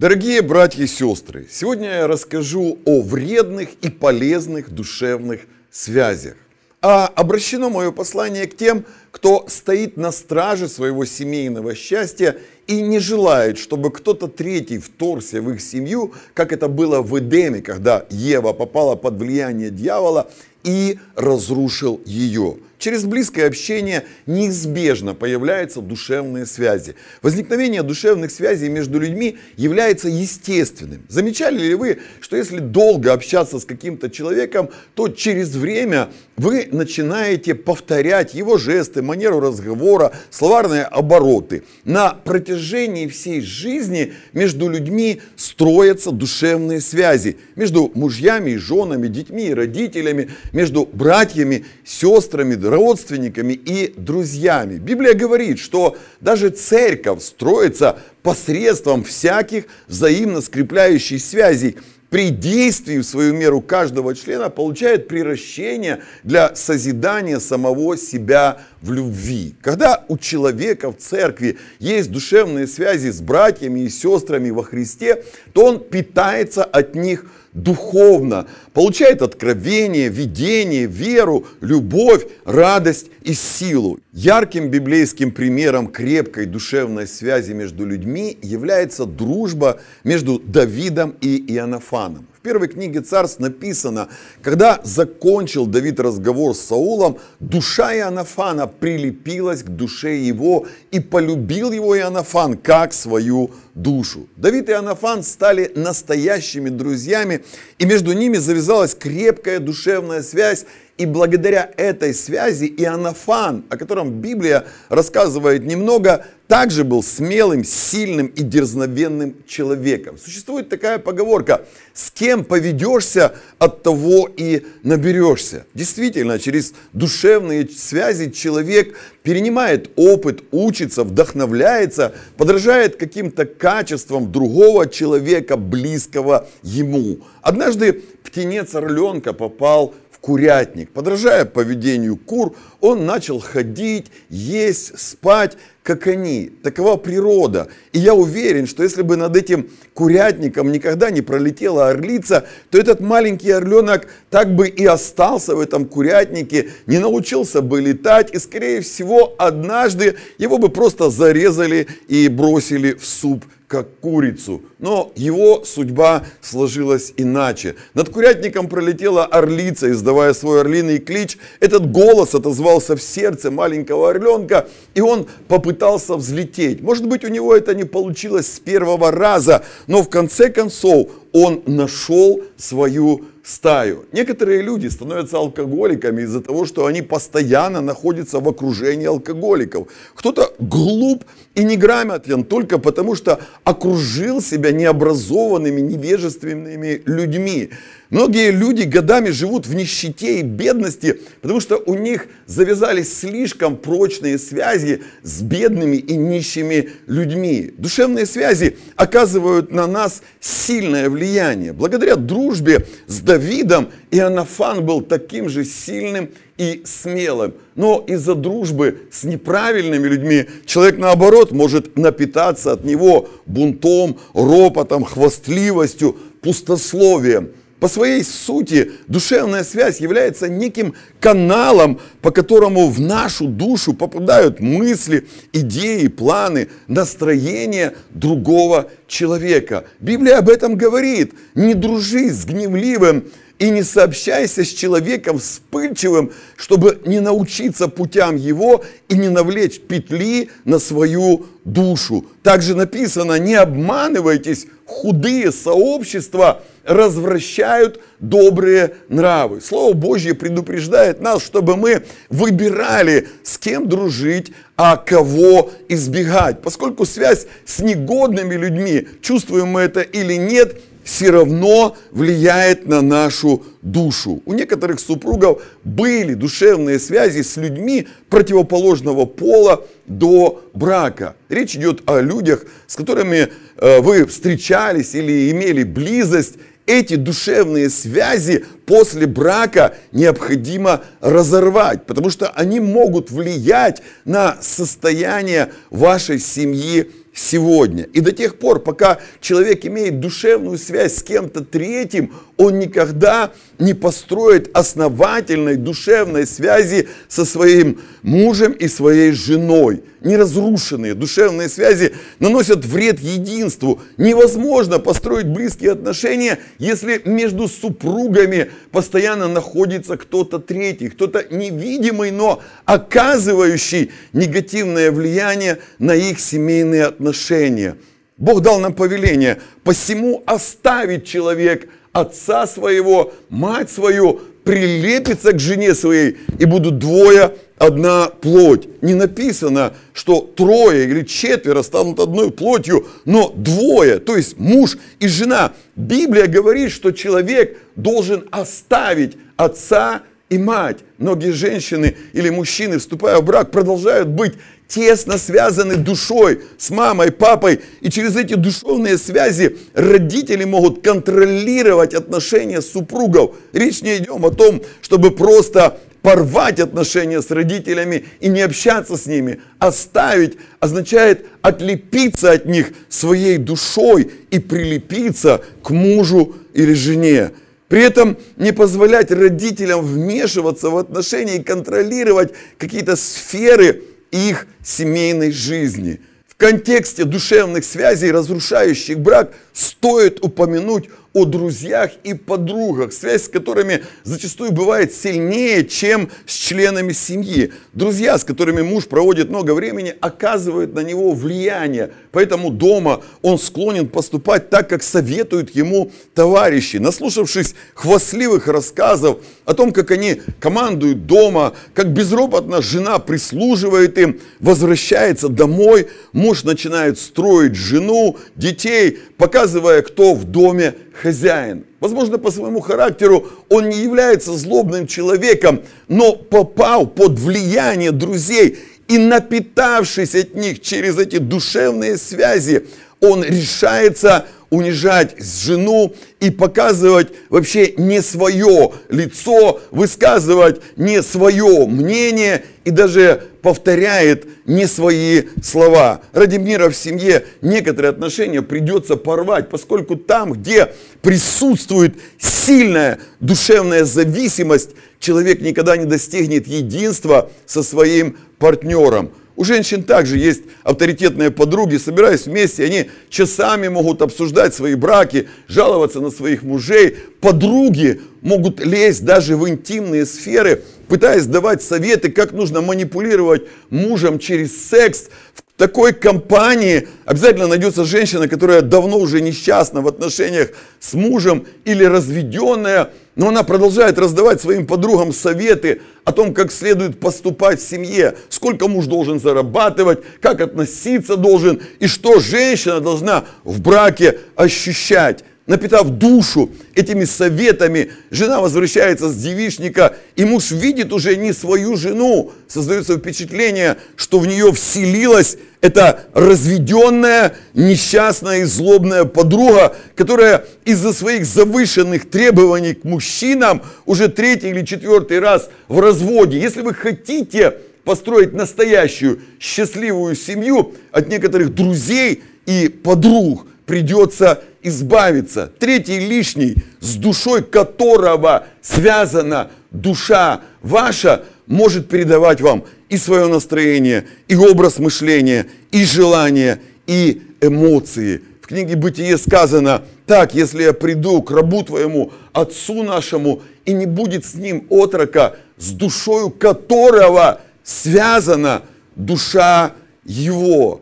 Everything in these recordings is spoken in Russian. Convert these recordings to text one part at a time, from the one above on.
Дорогие братья и сестры, сегодня я расскажу о вредных и полезных душевных связях. А обращено мое послание к тем, кто стоит на страже своего семейного счастья и не желает, чтобы кто-то третий вторгся в их семью, как это было в Эдеме, когда Ева попала под влияние дьявола и разрушил ее. Через близкое общение неизбежно появляются душевные связи. Возникновение душевных связей между людьми является естественным. Замечали ли вы, что если долго общаться с каким-то человеком, то через время вы начинаете повторять его жесты, жесты, манеру разговора, словарные обороты. На протяжении всей жизни между людьми строятся душевные связи. Между мужьями и женами, детьми и родителями, между братьями, сестрами, родственниками и друзьями. Библия говорит, что даже церковь строится посредством всяких взаимно скрепляющих связей при действии в свою меру каждого члена получает приращение для созидания самого себя в любви. Когда у человека в церкви есть душевные связи с братьями и сестрами во Христе, то он питается от них духовно, получает откровение, видение, веру, любовь, радость и силу. Ярким библейским примером крепкой душевной связи между людьми является дружба между Давидом и Иоаннафаном. В первой книге царств написано, когда закончил Давид разговор с Саулом, душа Иоаннафана прилепилась к душе его и полюбил его Иоаннафан как свою душу. Давид и Иоаннафан стали настоящими друзьями, и между ними завязалась крепкая душевная связь, и благодаря этой связи Иоаннафан, о котором Библия рассказывает немного, также был смелым, сильным и дерзновенным человеком. Существует такая поговорка «С кем поведешься, от того и наберешься». Действительно, через душевные связи человек перенимает опыт, учится, вдохновляется, подражает каким-то качествам другого человека, близкого ему. Однажды птенец орленка попал курятник. Подражая поведению кур, он начал ходить, есть, спать, как они. Такова природа. И я уверен, что если бы над этим курятником никогда не пролетела орлица, то этот маленький орленок так бы и остался в этом курятнике, не научился бы летать, и, скорее всего, однажды его бы просто зарезали и бросили в суп как курицу. Но его судьба сложилась иначе. Над курятником пролетела орлица, издавая свой орлиный клич. Этот голос отозвался в сердце маленького орленка, и он попытался взлететь. Может быть, у него это не получилось с первого раза, но в конце концов он нашел свою стаю. Некоторые люди становятся алкоголиками из-за того, что они постоянно находятся в окружении алкоголиков. Кто-то глуп и неграмотен только потому, что окружил себя необразованными, невежественными людьми. Многие люди годами живут в нищете и бедности, потому что у них завязались слишком прочные связи с бедными и нищими людьми. Душевные связи оказывают на нас сильное влияние. Благодаря дружбе с Давидом Иоаннафан был таким же сильным и смелым. Но из-за дружбы с неправильными людьми человек наоборот может напитаться от него бунтом, ропотом, хвастливостью, пустословием. По своей сути, душевная связь является неким каналом, по которому в нашу душу попадают мысли, идеи, планы, настроение другого человека. Библия об этом говорит. Не дружи с гневливым, и не сообщайся с человеком вспыльчивым, чтобы не научиться путям его и не навлечь петли на свою душу. Также написано, не обманывайтесь, худые сообщества развращают добрые нравы. Слово Божье предупреждает нас, чтобы мы выбирали, с кем дружить, а кого избегать. Поскольку связь с негодными людьми, чувствуем мы это или нет – все равно влияет на нашу душу. У некоторых супругов были душевные связи с людьми противоположного пола до брака. Речь идет о людях, с которыми э, вы встречались или имели близость. Эти душевные связи после брака необходимо разорвать, потому что они могут влиять на состояние вашей семьи сегодня. И до тех пор, пока человек имеет душевную связь с кем-то третьим, он никогда не построит основательной душевной связи со своим мужем и своей женой неразрушенные душевные связи наносят вред единству. Невозможно построить близкие отношения, если между супругами постоянно находится кто-то третий, кто-то невидимый, но оказывающий негативное влияние на их семейные отношения. Бог дал нам повеление, посему оставить человек – отца своего, мать свою, прилепится к жене своей, и будут двое одна плоть. Не написано, что трое или четверо станут одной плотью, но двое, то есть муж и жена. Библия говорит, что человек должен оставить отца и мать. Многие женщины или мужчины, вступая в брак, продолжают быть тесно связаны душой с мамой, папой. И через эти душевные связи родители могут контролировать отношения супругов. Речь не идем о том, чтобы просто порвать отношения с родителями и не общаться с ними. Оставить означает отлепиться от них своей душой и прилепиться к мужу или жене. При этом не позволять родителям вмешиваться в отношения и контролировать какие-то сферы их семейной жизни. В контексте душевных связей, разрушающих брак, стоит упомянуть о друзьях и подругах, связь с которыми зачастую бывает сильнее, чем с членами семьи. Друзья, с которыми муж проводит много времени, оказывают на него влияние. Поэтому дома он склонен поступать так, как советуют ему товарищи. Наслушавшись хвастливых рассказов о том, как они командуют дома, как безропотно жена прислуживает им, возвращается домой, муж начинает строить жену, детей, показывая, кто в доме хозяин. Возможно, по своему характеру он не является злобным человеком, но попал под влияние друзей и напитавшись от них через эти душевные связи, он решается унижать жену и показывать вообще не свое лицо, высказывать не свое мнение и даже повторяет не свои слова. Ради мира в семье некоторые отношения придется порвать, поскольку там, где присутствует сильная душевная зависимость, человек никогда не достигнет единства со своим партнером. У женщин также есть авторитетные подруги, собираясь вместе, они часами могут обсуждать свои браки, жаловаться на своих мужей. Подруги могут лезть даже в интимные сферы пытаясь давать советы, как нужно манипулировать мужем через секс. В такой компании обязательно найдется женщина, которая давно уже несчастна в отношениях с мужем или разведенная, но она продолжает раздавать своим подругам советы о том, как следует поступать в семье, сколько муж должен зарабатывать, как относиться должен и что женщина должна в браке ощущать напитав душу этими советами, жена возвращается с девичника, и муж видит уже не свою жену. Создается впечатление, что в нее вселилась эта разведенная, несчастная и злобная подруга, которая из-за своих завышенных требований к мужчинам уже третий или четвертый раз в разводе. Если вы хотите построить настоящую счастливую семью от некоторых друзей и подруг, придется избавиться. Третий лишний, с душой которого связана душа ваша, может передавать вам и свое настроение, и образ мышления, и желания и эмоции. В книге «Бытие» сказано так, если я приду к рабу твоему, отцу нашему, и не будет с ним отрока, с душою которого связана душа его.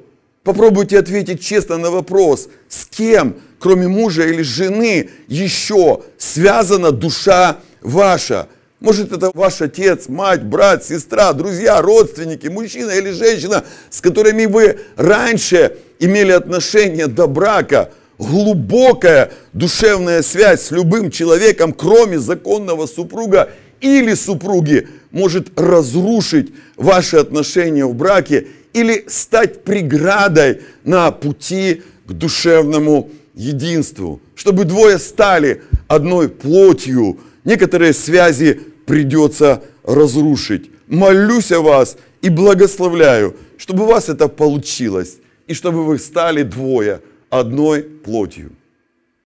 Попробуйте ответить честно на вопрос, с кем, кроме мужа или жены, еще связана душа ваша. Может это ваш отец, мать, брат, сестра, друзья, родственники, мужчина или женщина, с которыми вы раньше имели отношения до брака. Глубокая душевная связь с любым человеком, кроме законного супруга или супруги, может разрушить ваши отношения в браке или стать преградой на пути к душевному единству, чтобы двое стали одной плотью. Некоторые связи придется разрушить. Молюсь о вас и благословляю, чтобы у вас это получилось, и чтобы вы стали двое одной плотью.